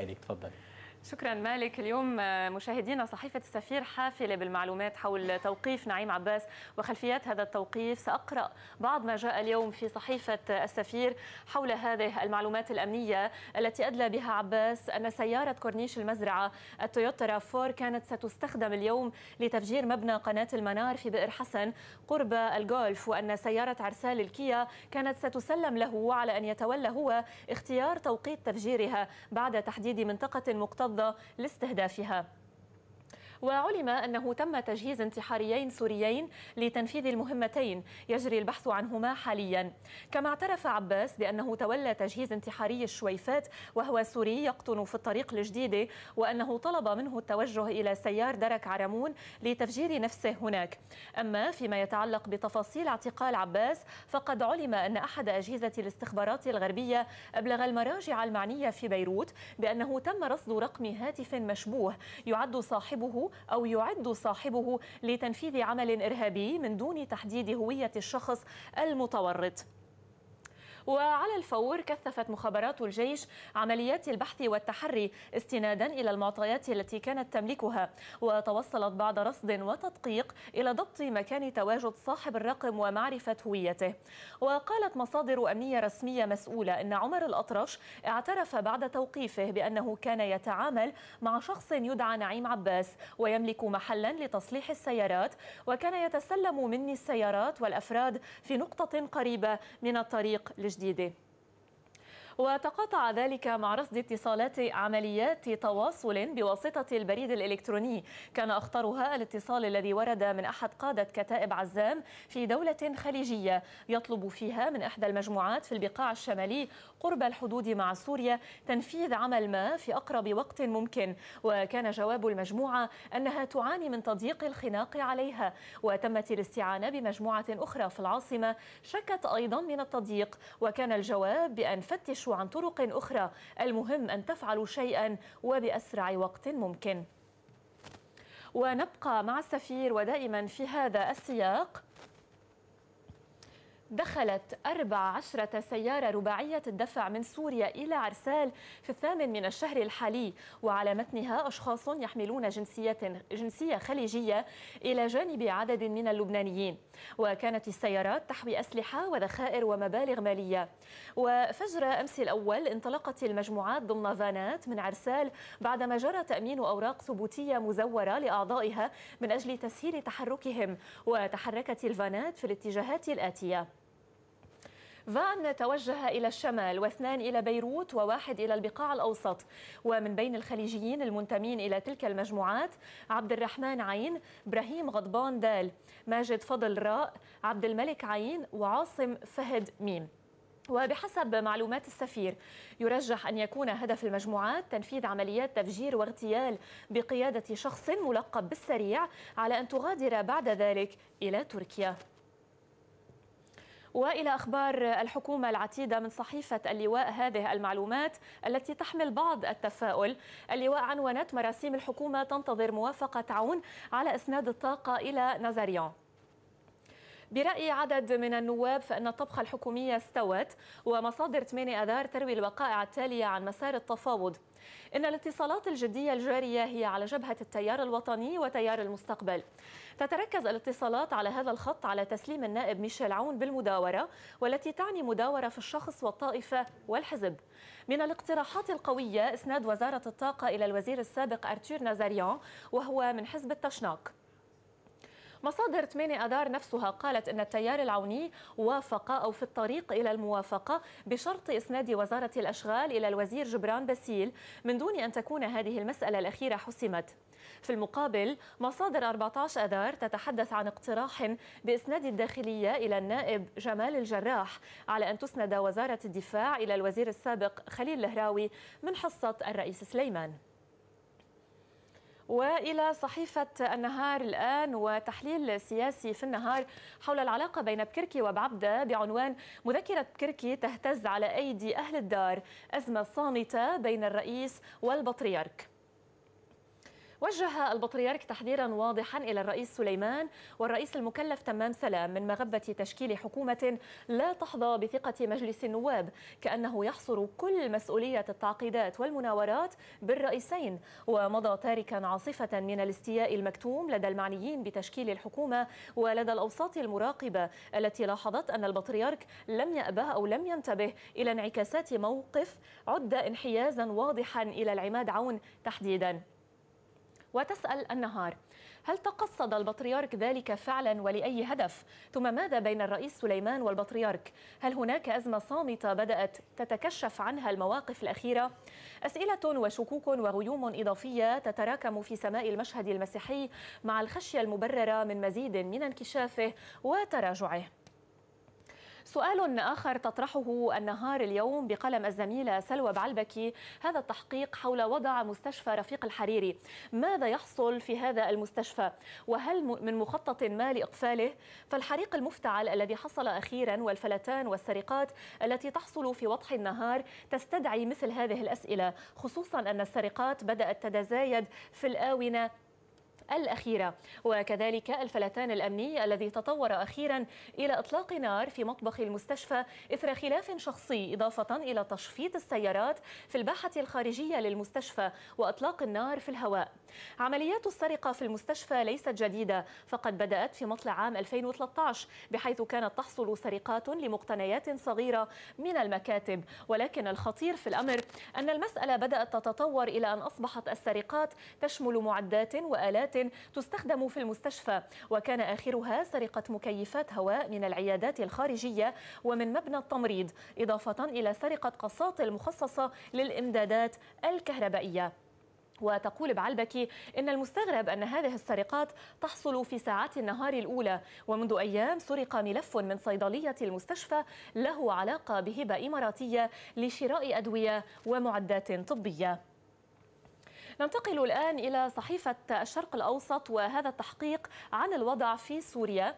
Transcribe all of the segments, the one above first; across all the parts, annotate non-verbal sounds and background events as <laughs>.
عليك يعني تفضل شكرا مالك اليوم آه، مشاهدينا صحيفة السفير حافلة بالمعلومات حول توقيف نعيم عباس وخلفيات هذا التوقيف سأقرأ بعض ما جاء اليوم في صحيفة السفير حول هذه المعلومات الأمنية التي أدلى بها عباس أن سيارة كورنيش المزرعة التويوتا رافور كانت ستستخدم اليوم لتفجير مبنى قناة المنار في بئر حسن قرب الجولف وأن سيارة عرسال الكيا كانت ستسلم له على أن يتولى هو اختيار توقيت تفجيرها بعد تحديد منطقة مكتظة المضادة لاستهدافها وعلم أنه تم تجهيز انتحاريين سوريين لتنفيذ المهمتين يجري البحث عنهما حاليا كما اعترف عباس بأنه تولى تجهيز انتحاري الشويفات وهو سوري يقطن في الطريق الجديدة وأنه طلب منه التوجه إلى سيار درك عرمون لتفجير نفسه هناك أما فيما يتعلق بتفاصيل اعتقال عباس فقد علم أن أحد أجهزة الاستخبارات الغربية أبلغ المراجع المعنية في بيروت بأنه تم رصد رقم هاتف مشبوه يعد صاحبه أو يعد صاحبه لتنفيذ عمل إرهابي من دون تحديد هوية الشخص المتورط وعلى الفور كثفت مخابرات الجيش عمليات البحث والتحري استنادا إلى المعطيات التي كانت تملكها وتوصلت بعد رصد وتدقيق إلى ضبط مكان تواجد صاحب الرقم ومعرفة هويته وقالت مصادر أمنية رسمية مسؤولة أن عمر الأطرش اعترف بعد توقيفه بأنه كان يتعامل مع شخص يدعى نعيم عباس ويملك محلا لتصليح السيارات وكان يتسلم مني السيارات والأفراد في نقطة قريبة من الطريق لجنة 这个想法。وتقاطع ذلك مع رصد اتصالات عمليات تواصل بواسطة البريد الإلكتروني كان أخطرها الاتصال الذي ورد من أحد قادة كتائب عزام في دولة خليجية يطلب فيها من إحدى المجموعات في البقاع الشمالي قرب الحدود مع سوريا تنفيذ عمل ما في أقرب وقت ممكن وكان جواب المجموعة أنها تعاني من تضييق الخناق عليها وتمت الاستعانة بمجموعة أخرى في العاصمة شكت أيضا من التضييق وكان الجواب بأن فتش تبحثوا عن طرق أخرى المهم أن تفعلوا شيئا وبأسرع وقت ممكن ونبقى مع السفير ودائما في هذا السياق دخلت 14 سيارة رباعية الدفع من سوريا إلى عرسال في الثامن من الشهر الحالي وعلى متنها أشخاص يحملون جنسية, جنسية خليجية إلى جانب عدد من اللبنانيين وكانت السيارات تحوي أسلحة وذخائر ومبالغ مالية وفجر أمس الأول انطلقت المجموعات ضمن فانات من عرسال بعدما جرى تأمين أوراق ثبوتية مزورة لأعضائها من أجل تسهيل تحركهم وتحركت الفانات في الاتجاهات الآتية فان توجه إلى الشمال واثنان إلى بيروت وواحد إلى البقاع الأوسط ومن بين الخليجيين المنتمين إلى تلك المجموعات عبد الرحمن عين إبراهيم غضبان دال ماجد فضل راء عبد الملك عين وعاصم فهد ميم وبحسب معلومات السفير يرجح أن يكون هدف المجموعات تنفيذ عمليات تفجير واغتيال بقيادة شخص ملقب بالسريع على أن تغادر بعد ذلك إلى تركيا والى اخبار الحكومه العتيده من صحيفه اللواء هذه المعلومات التي تحمل بعض التفاؤل، اللواء عنونت مراسيم الحكومه تنتظر موافقه عون على اسناد الطاقه الى نازاريون. برأي عدد من النواب فإن الطبخة الحكومية استوت ومصادر 8 أذار تروي الوقائع التالية عن مسار التفاوض إن الاتصالات الجدية الجارية هي على جبهة التيار الوطني وتيار المستقبل تتركز الاتصالات على هذا الخط على تسليم النائب ميشيل عون بالمداورة والتي تعني مداورة في الشخص والطائفة والحزب من الاقتراحات القوية إسناد وزارة الطاقة إلى الوزير السابق أرتور نازاريان وهو من حزب التشناق مصادر 8 أذار نفسها قالت أن التيار العوني وافق أو في الطريق إلى الموافقة بشرط إسناد وزارة الأشغال إلى الوزير جبران باسيل من دون أن تكون هذه المسألة الأخيرة حسمت في المقابل مصادر 14 أذار تتحدث عن اقتراح بإسناد الداخلية إلى النائب جمال الجراح على أن تسند وزارة الدفاع إلى الوزير السابق خليل الهراوي من حصة الرئيس سليمان والى صحيفه النهار الان وتحليل سياسي في النهار حول العلاقه بين بكركي وبعبده بعنوان مذكره بكركي تهتز على ايدي اهل الدار ازمه صامته بين الرئيس والبطريرك وجه البطريرك تحذيرا واضحا إلى الرئيس سليمان والرئيس المكلف تمام سلام من مغبة تشكيل حكومة لا تحظى بثقة مجلس النواب كأنه يحصر كل مسؤولية التعقيدات والمناورات بالرئيسين ومضى تاركا عاصفة من الاستياء المكتوم لدى المعنيين بتشكيل الحكومة ولدى الأوساط المراقبة التي لاحظت أن البطريرك لم يأبه أو لم ينتبه إلى انعكاسات موقف عد انحيازا واضحا إلى العماد عون تحديدا وتسأل النهار هل تقصد البطريرك ذلك فعلا ولأي هدف؟ ثم ماذا بين الرئيس سليمان والبطريرك؟ هل هناك أزمة صامتة بدأت تتكشف عنها المواقف الأخيرة؟ أسئلة وشكوك وغيوم إضافية تتراكم في سماء المشهد المسيحي مع الخشية المبررة من مزيد من انكشافه وتراجعه سؤال آخر تطرحه النهار اليوم بقلم الزميلة سلوى بعلبكي هذا التحقيق حول وضع مستشفى رفيق الحريري ماذا يحصل في هذا المستشفى وهل من مخطط ما لإقفاله فالحريق المفتعل الذي حصل أخيرا والفلتان والسرقات التي تحصل في وضح النهار تستدعي مثل هذه الأسئلة خصوصا أن السرقات بدأت تتزايد في الآونة الأخيرة وكذلك الفلتان الأمني الذي تطور أخيرا إلى إطلاق نار في مطبخ المستشفى إثر خلاف شخصي إضافة إلى تشفيط السيارات في الباحة الخارجية للمستشفى وإطلاق النار في الهواء عمليات السرقة في المستشفى ليست جديدة فقد بدأت في مطلع عام 2013 بحيث كانت تحصل سرقات لمقتنيات صغيرة من المكاتب ولكن الخطير في الأمر أن المسألة بدأت تتطور إلى أن أصبحت السرقات تشمل معدات وآلات تستخدم في المستشفى وكان آخرها سرقة مكيفات هواء من العيادات الخارجية ومن مبنى التمريض إضافة إلى سرقة قصات المخصصة للإمدادات الكهربائية وتقول بعلبكي إن المستغرب أن هذه السرقات تحصل في ساعات النهار الأولى ومنذ أيام سرق ملف من صيدلية المستشفى له علاقة بهبة إماراتية لشراء أدوية ومعدات طبية ننتقل الآن إلى صحيفة الشرق الأوسط وهذا التحقيق عن الوضع في سوريا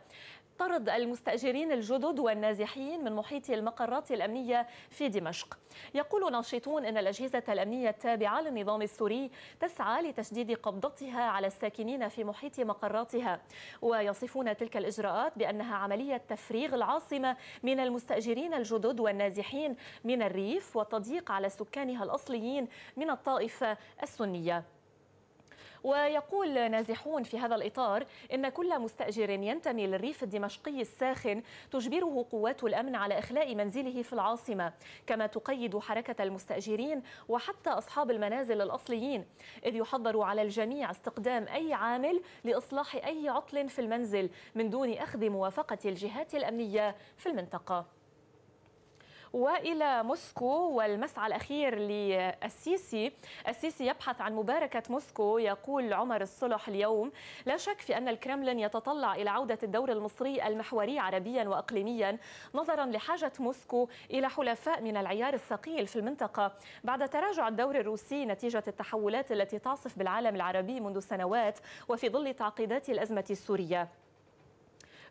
طرد المستأجرين الجدد والنازحين من محيط المقرات الأمنية في دمشق يقول ناشطون أن الأجهزة الأمنية التابعة للنظام السوري تسعى لتشديد قبضتها على الساكنين في محيط مقراتها ويصفون تلك الإجراءات بأنها عملية تفريغ العاصمة من المستأجرين الجدد والنازحين من الريف والتضييق على سكانها الأصليين من الطائفة السنية ويقول نازحون في هذا الإطار إن كل مستأجر ينتمي للريف الدمشقي الساخن تجبره قوات الأمن على إخلاء منزله في العاصمة كما تقيد حركة المستأجرين وحتى أصحاب المنازل الأصليين إذ يحظر على الجميع استقدام أي عامل لإصلاح أي عطل في المنزل من دون أخذ موافقة الجهات الأمنية في المنطقة والى موسكو والمسعى الاخير للسيسي، السيسي يبحث عن مباركه موسكو يقول عمر الصلح اليوم، لا شك في ان الكرملين يتطلع الى عوده الدور المصري المحوري عربيا واقليميا نظرا لحاجه موسكو الى حلفاء من العيار الثقيل في المنطقه بعد تراجع الدور الروسي نتيجه التحولات التي تعصف بالعالم العربي منذ سنوات وفي ظل تعقيدات الازمه السوريه.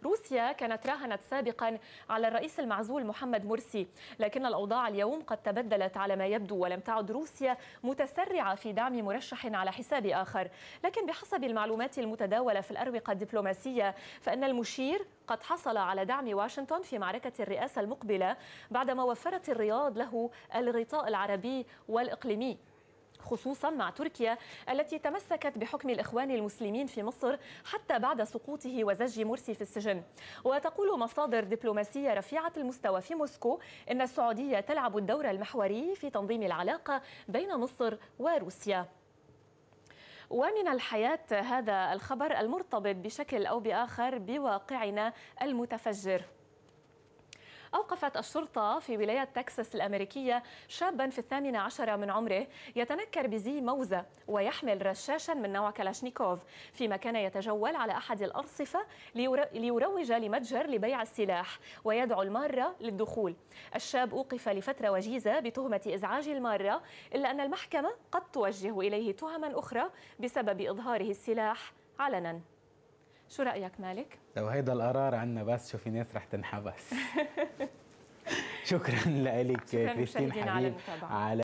روسيا كانت راهنت سابقا على الرئيس المعزول محمد مرسي لكن الأوضاع اليوم قد تبدلت على ما يبدو ولم تعد روسيا متسرعة في دعم مرشح على حساب آخر لكن بحسب المعلومات المتداولة في الأروقة الدبلوماسية فإن المشير قد حصل على دعم واشنطن في معركة الرئاسة المقبلة بعدما وفرت الرياض له الغطاء العربي والإقليمي خصوصا مع تركيا التي تمسكت بحكم الإخوان المسلمين في مصر حتى بعد سقوطه وزج مرسي في السجن وتقول مصادر دبلوماسية رفيعة المستوى في موسكو إن السعودية تلعب الدور المحوري في تنظيم العلاقة بين مصر وروسيا ومن الحياة هذا الخبر المرتبط بشكل أو بآخر بواقعنا المتفجر أوقفت الشرطة في ولاية تكساس الأمريكية شابا في الثامنة عشرة من عمره يتنكر بزي موزة ويحمل رشاشا من نوع كلاشنيكوف فيما كان يتجول على أحد الأرصفة ليروج لمتجر لبيع السلاح ويدعو المارة للدخول الشاب أوقف لفترة وجيزة بتهمة إزعاج المارة إلا أن المحكمة قد توجه إليه تهما أخرى بسبب إظهاره السلاح علنا شو رايك مالك لو هيدا القرار عنا بس شوفي ناس رح تنحبس <laughs> شكرا لك كريستين حبيب على, على